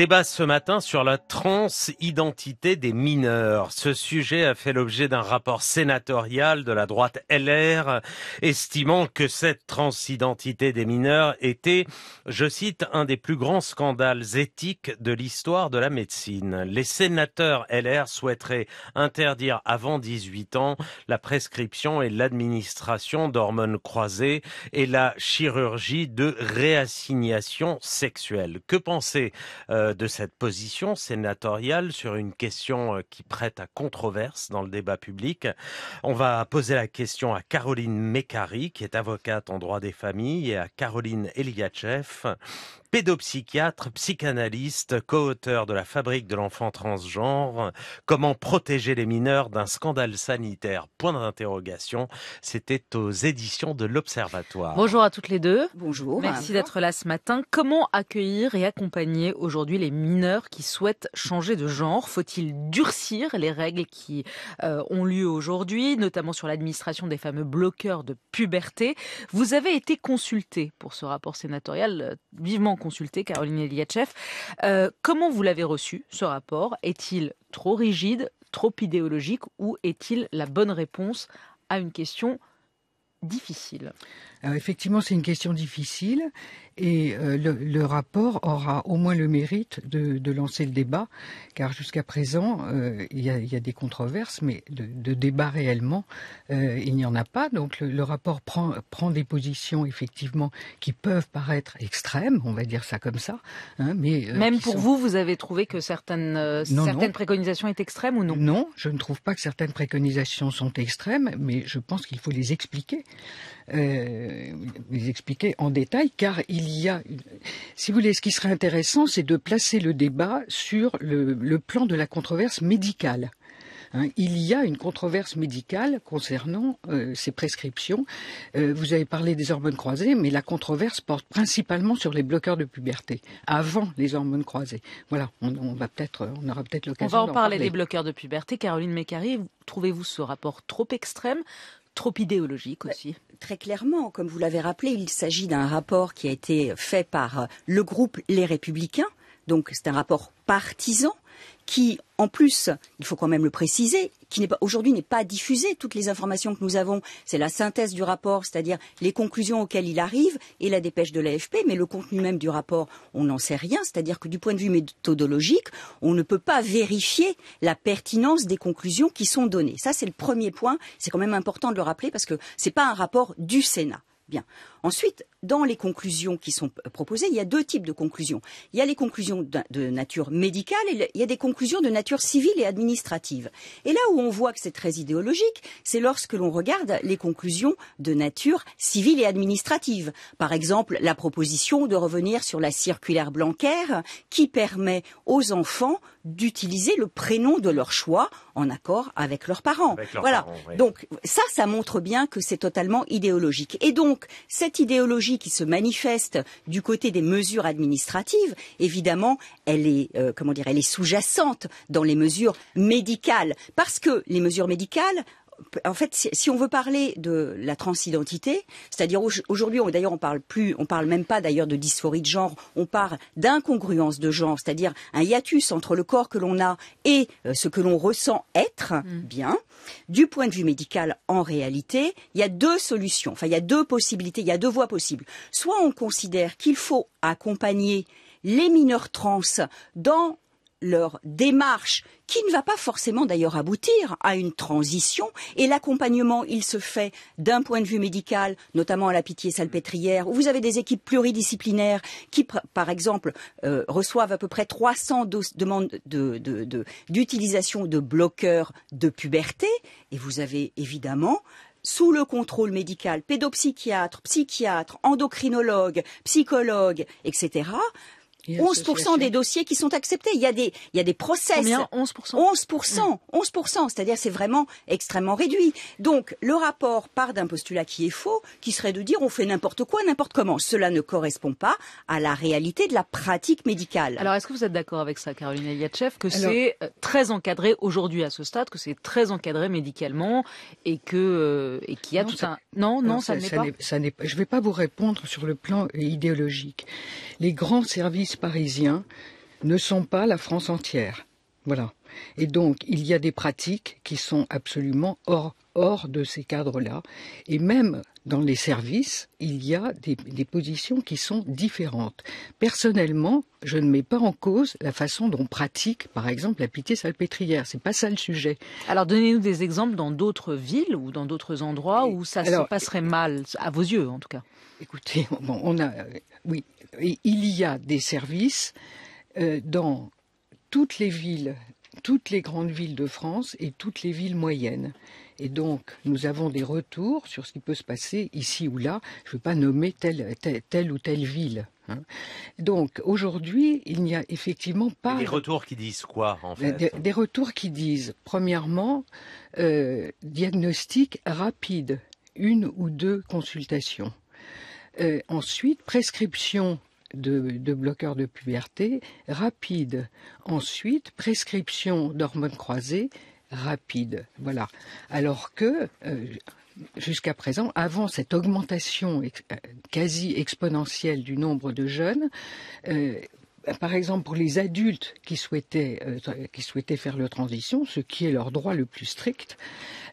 Débat ce matin sur la transidentité des mineurs. Ce sujet a fait l'objet d'un rapport sénatorial de la droite LR estimant que cette transidentité des mineurs était, je cite, un des plus grands scandales éthiques de l'histoire de la médecine. Les sénateurs LR souhaiteraient interdire avant 18 ans la prescription et l'administration d'hormones croisées et la chirurgie de réassignation sexuelle. Que pensez euh, euh, de cette position sénatoriale sur une question euh, qui prête à controverse dans le débat public. On va poser la question à Caroline Mekari, qui est avocate en droit des familles, et à Caroline Eliachev, pédopsychiatre, psychanalyste, co-auteur de La fabrique de l'enfant transgenre, Comment protéger les mineurs d'un scandale sanitaire Point d'interrogation. C'était aux éditions de l'Observatoire. Bonjour à toutes les deux. Bonjour. Merci d'être là ce matin. Comment accueillir et accompagner aujourd'hui les mineurs qui souhaitent changer de genre Faut-il durcir les règles qui euh, ont lieu aujourd'hui, notamment sur l'administration des fameux bloqueurs de puberté Vous avez été consulté pour ce rapport sénatorial euh, vivement consulter Caroline Eliatchev. Euh, comment vous l'avez reçu, ce rapport Est-il trop rigide, trop idéologique ou est-il la bonne réponse à une question difficile effectivement, c'est une question difficile et euh, le, rapport aura au moins le mérite de, lancer le débat, car jusqu'à présent, euh, il, y a, des controverses, mais de, de débat réellement, euh, il n'y en a pas. Donc le, rapport prend, prend, des positions effectivement qui peuvent paraître extrêmes, on va dire ça comme ça, hein, mais même pour vous, vous avez trouvé que certaines, certaines préconisations étaient extrêmes ou non Non, je ne trouve pas que certaines préconisations sont extrêmes, mais je pense qu'il faut les expliquer vous euh, les expliquer en détail, car il y a, si vous voulez, ce qui serait intéressant, c'est de placer le débat sur le, plan de la controverse médicale. Hein, il y a une controverse médicale concernant euh, ces prescriptions. Euh, vous avez parlé des hormones croisées, mais la controverse porte principalement sur les bloqueurs de puberté, avant les hormones croisées. Voilà, on, on va peut-être, on aura peut-être l'occasion. On va en parler, des bloqueurs de puberté. Caroline Mécari, trouvez-vous ce rapport trop extrême trop idéologique aussi. Très clairement, comme vous l'avez rappelé, il s'agit d'un rapport qui a été fait par euh, le groupe Les Républicains. Donc c'est un rapport partisan qui, en plus, il faut quand même le préciser, qui n'est pas aujourd'hui n'est pas diffusé, Toutes les informations que nous avons, c'est la synthèse du rapport, c'est-à-dire les conclusions auxquelles il arrive et la dépêche de l'AFP, mais le contenu même du rapport, on n'en sait rien. C'est-à-dire que du point de vue méthodologique, on ne peut pas vérifier la pertinence des conclusions qui sont données. Ça, c'est le premier point. C'est quand même important de le rappeler parce que c'est pas un rapport du Sénat. Bien. Ensuite, dans les conclusions qui sont proposées, il y a deux types de conclusions. Il y a les conclusions de nature médicale et il y a des conclusions de nature civile et administrative. Et là où on voit que c'est très idéologique, c'est lorsque l'on regarde les conclusions de nature civile et administrative. Par exemple, la proposition de revenir sur la circulaire blancaire qui permet aux enfants d'utiliser le prénom de leur choix en accord avec leurs parents. voilà. Donc ça, ça montre bien que c'est totalement idéologique. Et donc, cette idéologie qui se manifeste du côté des mesures administratives, évidemment, elle est, euh, comment dire, elle est sous-jacente dans les mesures médicales, parce que les mesures médicales en fait, si, on veut parler de la transidentité, c'est-à-dire aujourd'hui, d'ailleurs, on parle plus, on parle même pas d'ailleurs de dysphorie de genre, on parle d'incongruence de genre, c'est-à-dire un hiatus entre le corps que l'on a et euh, ce que l'on ressent être mm. bien. Du point de vue médical, en réalité, il y a deux solutions, enfin, il y a deux possibilités, il y a deux voies possibles. Soit on considère qu'il faut accompagner les mineurs trans dans leur démarche, qui ne va pas forcément d'ailleurs aboutir à une transition, et l'accompagnement, il se fait d'un point de vue médical, notamment à la pitié salpêtrière, où vous avez des équipes pluridisciplinaires qui, par exemple, euh, reçoivent à peu près 300 demandes d'utilisation de, de bloqueurs de puberté, et vous avez évidemment sous le contrôle médical, pédopsychiatre, psychiatre, endocrinologue, psychologue, etc., 11% des dossiers qui sont acceptés. Il y a des, il y a des process. 11%. 11%. 11%. C'est-à-dire, c'est vraiment extrêmement réduit. Donc, le rapport part d'un postulat qui est faux, qui serait de dire on fait n'importe quoi, n'importe comment. Cela ne correspond pas à la réalité de la pratique médicale. Alors, est-ce que vous êtes d'accord avec ça, Caroline Eliatchev, que c'est euh, très encadré aujourd'hui à ce stade, que c'est très encadré médicalement et que, euh, et qu'il y a tout ça... non, non, ça, ça n'est pas. pas. Je vais pas vous répondre sur le plan idéologique les grands services parisiens ne sont pas la France entière. Voilà. Et donc, il y a des pratiques qui sont absolument hors, hors de ces cadres-là. Et même dans les services, il y a des, positions qui sont différentes. Personnellement, je ne mets pas en cause la façon dont pratique, par exemple, la pitié salpêtrière. C'est pas ça le sujet. Alors, donnez-nous des exemples dans d'autres villes ou dans d'autres endroits où ça se passerait mal, à vos yeux, en tout cas. Écoutez, bon, on a, euh, oui, il y a des services euh, dans toutes les villes, toutes les grandes villes de France et toutes les villes moyennes. Et donc, nous avons des retours sur ce qui peut se passer ici ou là. Je ne veux pas nommer telle, ou telle ville. Hein. Donc, aujourd'hui, il n'y a effectivement pas... Des retours qui disent quoi, en fait des, retours qui disent, premièrement, euh, diagnostic rapide, une ou deux consultations. Euh, ensuite, prescription de, bloqueurs de puberté rapide. Ensuite, prescription d'hormones croisées rapide. Voilà. Alors que euh, jusqu'à présent, avant cette augmentation euh, quasi exponentielle du nombre de jeunes, par exemple pour les adultes qui souhaitaient, qui souhaitaient faire leur transition, ce qui est leur droit le plus strict,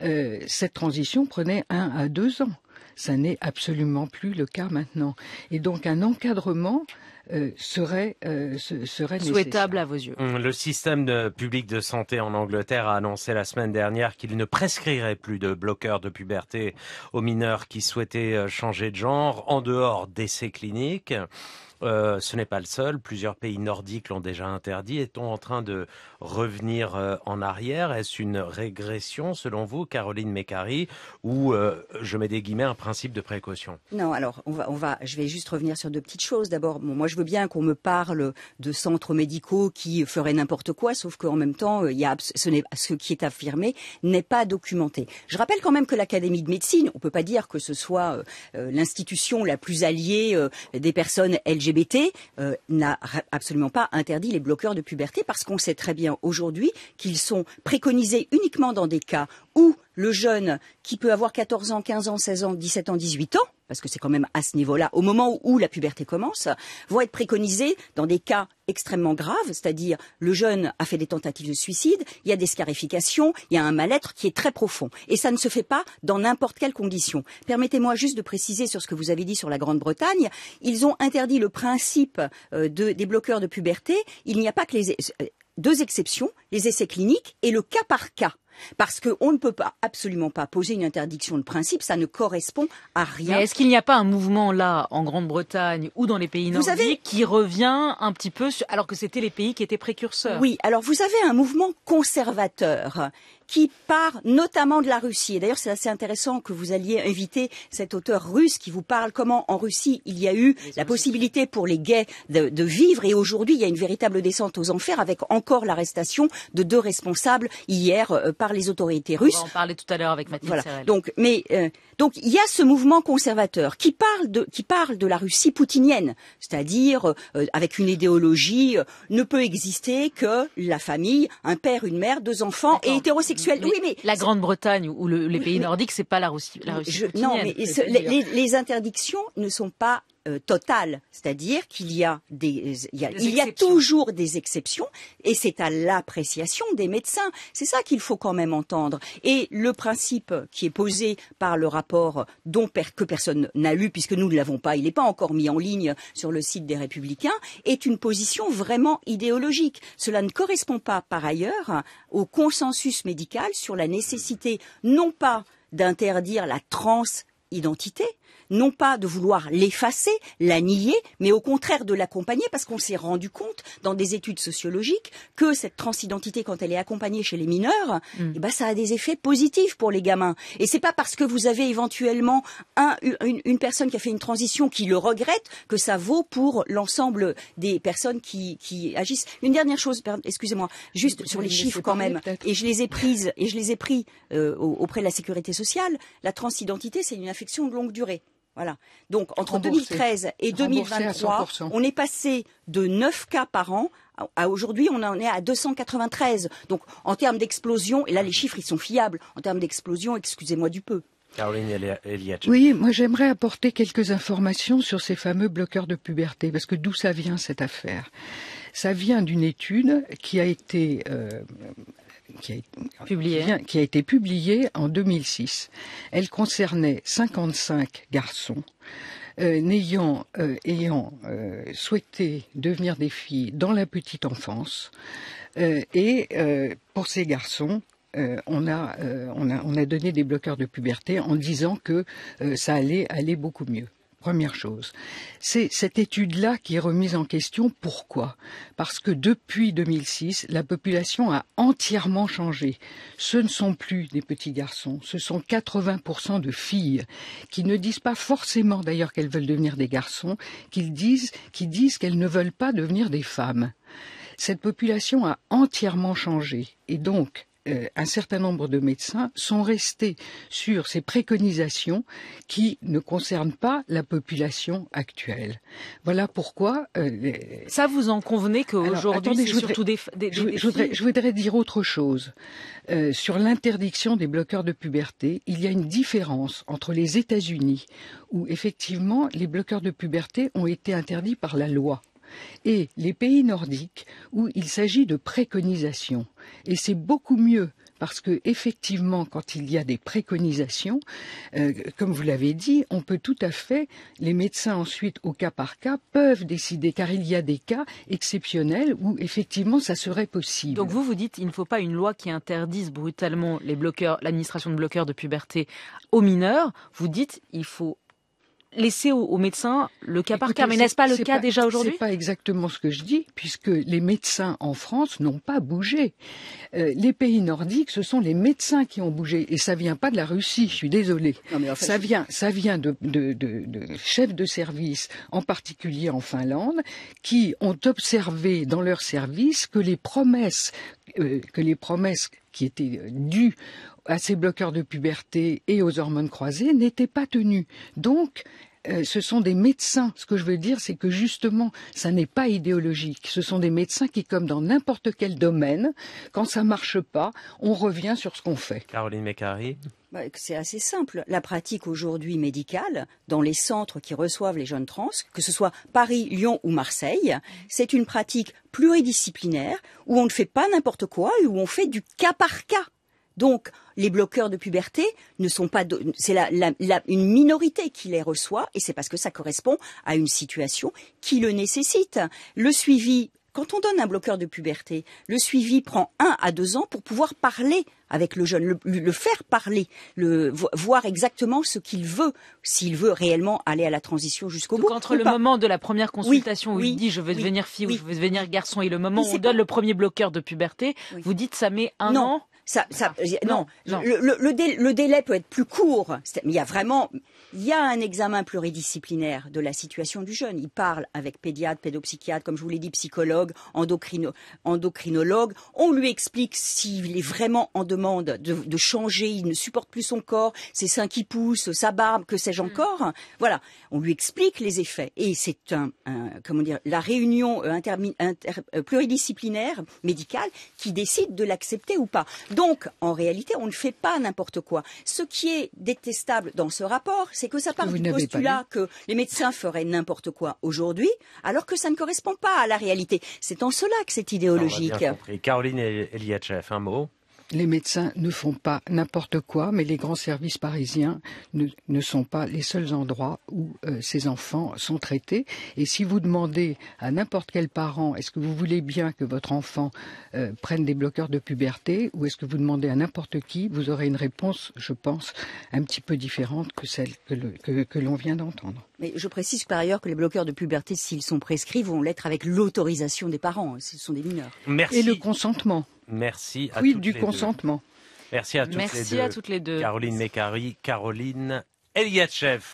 cette transition prenait un à deux ans. Ça n'est absolument plus le cas maintenant. Et donc un encadrement euh, serait, euh, serait souhaitable à vos yeux. Hum, le système de, public de santé en Angleterre a annoncé la semaine dernière qu'il ne prescrirait plus de bloqueurs de puberté aux mineurs qui souhaitaient euh, changer de genre en dehors d'essais cliniques. Euh, ce n'est pas le seul. Plusieurs pays nordiques l'ont déjà interdit. Est-on en train de revenir euh, en arrière Est-ce une régression, selon vous, Caroline Mécari, ou euh, je mets des guillemets un principe de précaution Non, alors on va, je vais juste revenir sur deux petites choses. D'abord, moi je veux bien qu'on me parle de centres médicaux qui feraient n'importe quoi, sauf qu'en même temps, ce qui est affirmé n'est pas documenté. Je rappelle quand même que l'Académie de médecine, on ne peut pas dire que ce soit l'institution la plus alliée des personnes LGBT LGBT euh, n'a absolument pas interdit les bloqueurs de puberté parce qu'on sait très bien aujourd'hui qu'ils sont préconisés uniquement dans des cas où le jeune qui peut avoir 14 ans, 15 ans, 16 ans, 17 ans, 18 ans, parce que c'est quand même à ce niveau-là, au moment où la puberté commence, vont être préconisés dans des cas extrêmement graves, c'est-à-dire le jeune a fait des tentatives de suicide, il y a des scarifications, il y a un mal-être qui est très profond. Et ça ne se fait pas dans n'importe quelle condition. Permettez-moi juste de préciser sur ce que vous avez dit sur la Grande-Bretagne, ils ont interdit le principe euh, des bloqueurs de puberté. Il n'y a pas que les euh, deux exceptions, les essais cliniques et le cas par cas. Parce qu'on ne peut pas, absolument pas poser une interdiction de principe, ça ne correspond à rien. Est-ce qu'il n'y a pas un mouvement là, en Grande-Bretagne ou dans les pays nordiques, qui revient un petit peu, alors que c'était les pays qui étaient précurseurs Oui, alors vous avez un mouvement conservateur qui part notamment de la Russie. Et d'ailleurs, c'est assez intéressant que vous alliez inviter cet auteur russe qui vous parle comment en Russie il y a eu la possibilité pour les gays de, de vivre et aujourd'hui il y a une véritable descente aux enfers avec encore l'arrestation de deux responsables hier euh, par les autorités russes. On en tout à l'heure avec Mathilde voilà. Donc, mais euh, donc il y a ce mouvement conservateur qui parle de qui parle de la Russie poutinienne, c'est-à-dire euh, avec une idéologie ne peut exister que la famille, un père, une mère, deux enfants et hétérosexuels la Grande-Bretagne ou les pays nordiques, c'est pas la Russie. non, mais les, les, interdictions ne sont pas euh, Total, c'est-à-dire qu'il y a des, il y a, toujours des exceptions et c'est à l'appréciation des médecins. C'est ça qu'il faut quand même entendre. Et le principe qui est posé par le rapport dont que personne n'a lu puisque nous ne l'avons pas, il n'est pas encore mis en ligne sur le site des Républicains, est une position vraiment idéologique. Cela ne correspond pas par ailleurs au consensus médical sur la nécessité non pas d'interdire la transidentité, non pas de vouloir l'effacer, la nier, mais au contraire de l'accompagner, parce qu'on s'est rendu compte dans des études sociologiques que cette transidentité, quand elle est accompagnée chez les mineurs, mm. eh ben, ça a des effets positifs pour les gamins. Et c'est pas parce que vous avez éventuellement une, personne qui a fait une transition qui le regrette que ça vaut pour l'ensemble des personnes qui, agissent. Une dernière chose, excusez-moi, juste sur les chiffres quand même, et je les ai prises et je les ai pris euh, auprès de la sécurité sociale. La transidentité, c'est une affection de longue durée. Voilà. Donc entre 2013 et 2023, on est passé de 9 cas par an à aujourd'hui, on en est à 293. Donc en termes d'explosion, et là les chiffres ils sont fiables, en termes d'explosion, excusez-moi du peu. Caroline Oui, moi j'aimerais apporter quelques informations sur ces fameux bloqueurs de puberté, parce que d'où ça vient cette affaire Ça vient d'une étude qui a été euh, qui a, été publiée en 2006. Elle concernait 55 garçons. Euh, n'ayant euh, ayant euh, souhaité devenir des filles dans la petite enfance et pour ces garçons on a, on a donné des bloqueurs de puberté en disant que ça allait aller beaucoup mieux. Première chose, c'est cette étude-là qui est remise en question. Pourquoi Parce que depuis 2006, la population a entièrement changé. Ce ne sont plus des petits garçons, ce sont 80% de filles qui ne disent pas forcément d'ailleurs qu'elles veulent devenir des garçons, qui disent qu'elles ne veulent pas devenir des femmes. Cette population a entièrement changé et donc euh, un certain nombre de médecins sont restés sur ces préconisations qui ne concernent pas la population actuelle. Voilà pourquoi... Euh, Ça, vous en convenez qu'aujourd'hui, je, voudrais, dire autre chose. Euh, sur l'interdiction des bloqueurs de puberté, il y a une différence entre les États-Unis, où effectivement, les bloqueurs de puberté ont été interdits par la loi et les pays nordiques où il s'agit de préconisations. Et c'est beaucoup mieux parce que effectivement, quand il y a des préconisations, euh, comme vous l'avez dit, on peut tout à fait, les médecins ensuite au cas par cas peuvent décider, car il y a des cas exceptionnels où effectivement ça serait possible. Donc vous vous dites, il ne faut pas une loi qui interdise brutalement l'administration de bloqueurs de puberté aux mineurs. Vous dites, il faut laisser aux, médecins le cas par cas. Mais n'est-ce pas le cas déjà aujourd'hui C'est pas exactement ce que je dis, puisque les médecins en France n'ont pas bougé. Euh, les pays nordiques, ce sont les médecins qui ont bougé, et ça vient pas de la Russie. Je suis désolée. ça vient, ça vient de, chefs de service, en particulier en Finlande, qui ont observé dans leur service que les promesses euh, que les promesses qui était euh, dû à ces bloqueurs de puberté et aux hormones croisées n'était pas tenu Donc, euh, ce sont des médecins. Ce que je veux dire, c'est que justement, ça n'est pas idéologique. Ce sont des médecins qui, comme dans n'importe quel domaine, quand ça marche pas, on revient sur ce qu'on fait. Caroline Mécari. Bah, c'est assez simple. La pratique aujourd'hui médicale, dans les centres qui reçoivent les jeunes trans, que ce soit Paris, Lyon ou Marseille, c'est une pratique pluridisciplinaire où on ne fait pas n'importe quoi et où on fait du cas par cas. Donc, les bloqueurs de puberté ne sont pas, c'est une minorité qui les reçoit, et c'est parce que ça correspond à une situation qui le nécessite. Le suivi quand on donne un bloqueur de puberté, le suivi prend un à deux ans pour pouvoir parler avec le jeune, le, faire parler, le voir exactement ce qu'il veut, s'il veut réellement aller à la transition jusqu'au bout. Entre le moment de la première consultation où il dit je veux devenir fille ou je veux devenir garçon et le moment où on donne le premier bloqueur de puberté, vous dites ça met un an ça, ah, non, Le, délai, peut être plus court. Il y a vraiment, il y a un examen pluridisciplinaire de la situation du jeune. Il parle avec pédiatre, pédopsychiatre, comme je vous l'ai dit, psychologue, endocrinologue. On lui explique s'il est vraiment en demande de, changer. Il ne supporte plus son corps, ses seins qui poussent, sa barbe, que sais-je mm. encore. Voilà, on lui explique les effets. Et c'est un, comment dire, la réunion euh, inter, euh, pluridisciplinaire médicale qui décide de l'accepter ou pas. Donc, en réalité, on ne fait pas n'importe quoi. Ce qui est détestable dans ce rapport, c'est que ça part du postulat que les médecins feraient n'importe quoi aujourd'hui, alors que ça ne correspond pas à la réalité. C'est en cela que c'est idéologique. Caroline Eliachev, un mot les médecins ne font pas n'importe quoi, mais les grands services parisiens ne, sont pas les seuls endroits où euh, ces enfants sont traités. Et si vous demandez à n'importe quel parent, est-ce que vous voulez bien que votre enfant euh, prenne des bloqueurs de puberté, ou est-ce que vous demandez à n'importe qui, vous aurez une réponse, je pense, un petit peu différente que celle que l'on vient d'entendre. Mais je précise par ailleurs que les bloqueurs de puberté, s'ils sont prescrits, vont l'être avec l'autorisation des parents, s'ils hein, sont des mineurs. Merci. Et le consentement. Merci à oui, du consentement. Merci à toutes les deux. à toutes les deux. Caroline Mécari, Caroline Eliatchev.